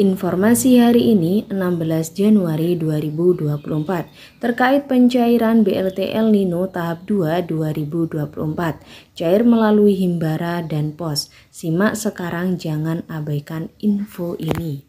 Informasi hari ini 16 Januari 2024 terkait pencairan BLT El Nino tahap 2 2024, cair melalui Himbara dan POS. Simak sekarang jangan abaikan info ini.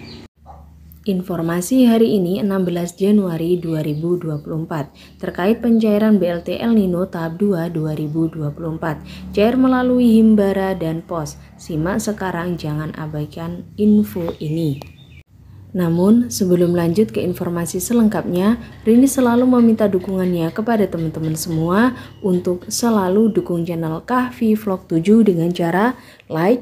Informasi hari ini 16 Januari 2024 terkait pencairan BLT El Nino tahap 2 2024. Cair melalui Himbara dan Pos. Simak sekarang jangan abaikan info ini. Namun, sebelum lanjut ke informasi selengkapnya, Rini selalu meminta dukungannya kepada teman-teman semua untuk selalu dukung channel Kahfi Vlog 7 dengan cara like,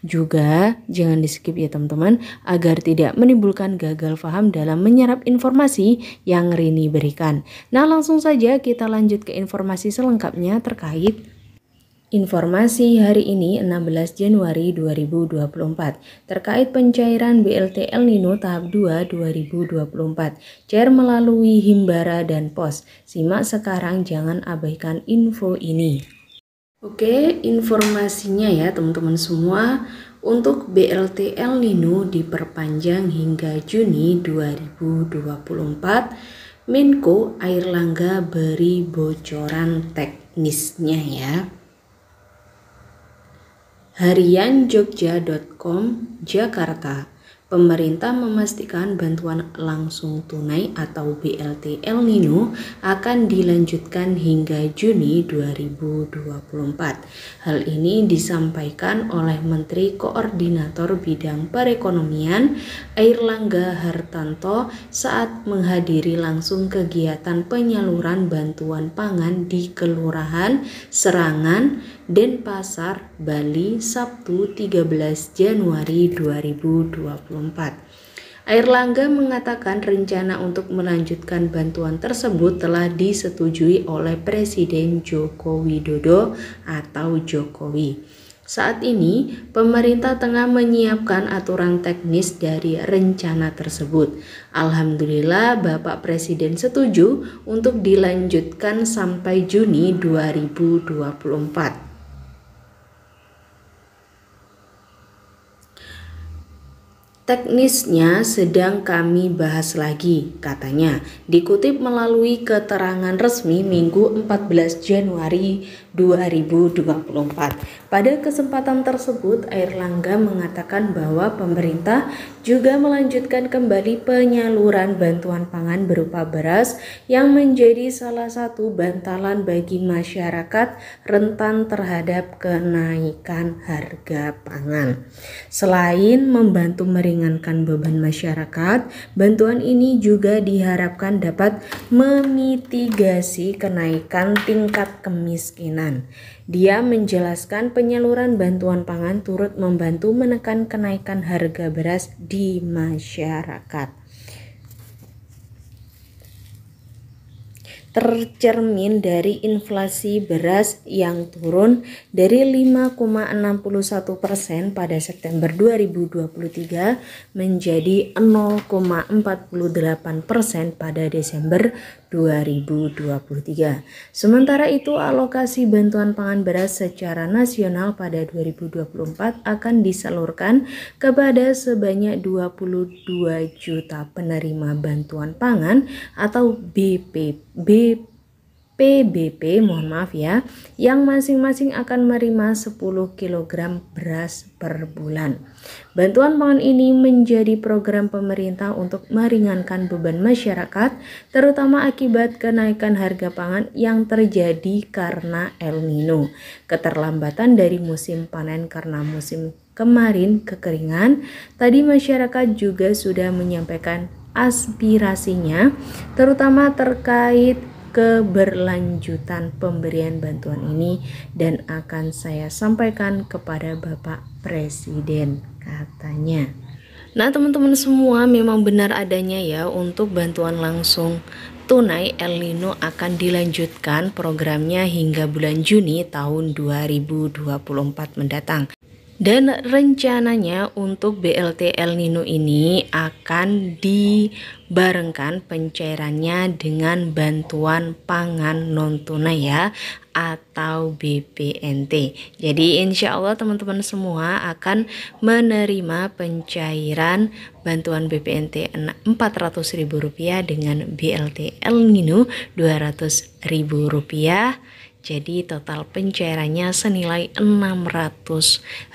Juga jangan di skip ya teman-teman agar tidak menimbulkan gagal paham dalam menyerap informasi yang Rini berikan. Nah langsung saja kita lanjut ke informasi selengkapnya terkait Informasi hari ini 16 Januari 2024 terkait pencairan BLT El Nino tahap 2 2024. Cair melalui Himbara dan Pos. Simak sekarang jangan abaikan info ini. Oke, informasinya ya teman-teman semua, untuk BLT El Nino diperpanjang hingga Juni 2024. Menko Air Langga beri bocoran teknisnya ya. Harian Jogja.com Jakarta pemerintah memastikan bantuan langsung tunai atau BLT El Nino akan dilanjutkan hingga Juni 2024. Hal ini disampaikan oleh Menteri Koordinator Bidang Perekonomian Airlangga Hartanto saat menghadiri langsung kegiatan penyaluran bantuan pangan di Kelurahan Serangan Denpasar, Bali, Sabtu 13 Januari 2024. Air Langga mengatakan rencana untuk melanjutkan bantuan tersebut telah disetujui oleh Presiden Joko Widodo atau Jokowi. Saat ini, pemerintah tengah menyiapkan aturan teknis dari rencana tersebut. Alhamdulillah, Bapak Presiden setuju untuk dilanjutkan sampai Juni 2024. Teknisnya sedang kami bahas lagi, katanya. Dikutip melalui keterangan resmi Minggu 14 Januari 2024. Pada kesempatan tersebut, Air Langga mengatakan bahwa pemerintah juga melanjutkan kembali penyaluran bantuan pangan berupa beras yang menjadi salah satu bantalan bagi masyarakat rentan terhadap kenaikan harga pangan. Selain membantu meringankan meringankan beban masyarakat. Bantuan ini juga diharapkan dapat memitigasi kenaikan tingkat kemiskinan. Dia menjelaskan penyaluran bantuan pangan turut membantu menekan kenaikan harga beras di masyarakat. tercermin dari inflasi beras yang turun dari 5,61 persen pada September 2023 menjadi 0,48 persen pada Desember 2023. Sementara itu, alokasi bantuan pangan beras secara nasional pada 2024 akan disalurkan kepada sebanyak 22 juta penerima bantuan pangan atau BPB PBP, mohon maaf ya, yang masing-masing akan menerima 10 kg beras per bulan. Bantuan pangan ini menjadi program pemerintah untuk meringankan beban masyarakat, terutama akibat kenaikan harga pangan yang terjadi karena El Nino, keterlambatan dari musim panen karena musim kemarin kekeringan. Tadi masyarakat juga sudah menyampaikan aspirasinya, terutama terkait keberlanjutan pemberian bantuan ini dan akan saya sampaikan kepada Bapak Presiden katanya. Nah, teman-teman semua memang benar adanya ya untuk bantuan langsung tunai El Nino akan dilanjutkan programnya hingga bulan Juni tahun 2024 mendatang. Dan rencananya untuk BLT El Nino ini akan dibarengkan pencairannya dengan bantuan pangan non tunai ya atau BPNT. Jadi insya Allah teman-teman semua akan menerima pencairan bantuan BPNT rp rupiah dengan BLT El Nino rp rupiah. Jadi total pencairannya senilai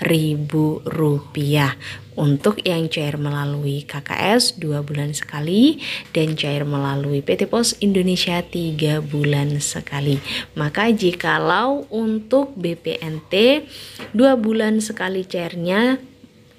ribu rupiah untuk yang cair melalui KKS 2 bulan sekali dan cair melalui PT Pos Indonesia 3 bulan sekali. Maka jikalau untuk BPNT 2 bulan sekali cairnya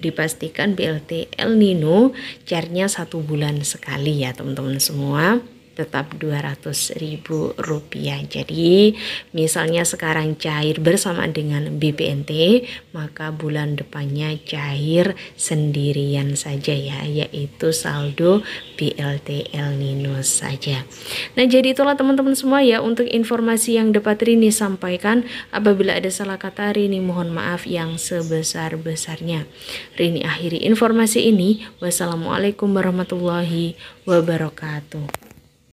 dipastikan BLT El Nino cairnya satu bulan sekali ya teman-teman semua tetap ratus ribu rupiah jadi misalnya sekarang cair bersama dengan BPNT maka bulan depannya cair sendirian saja ya yaitu saldo BLT El Nino saja nah jadi itulah teman-teman semua ya untuk informasi yang dapat Rini sampaikan apabila ada salah kata Rini mohon maaf yang sebesar-besarnya Rini akhiri informasi ini wassalamualaikum warahmatullahi wabarakatuh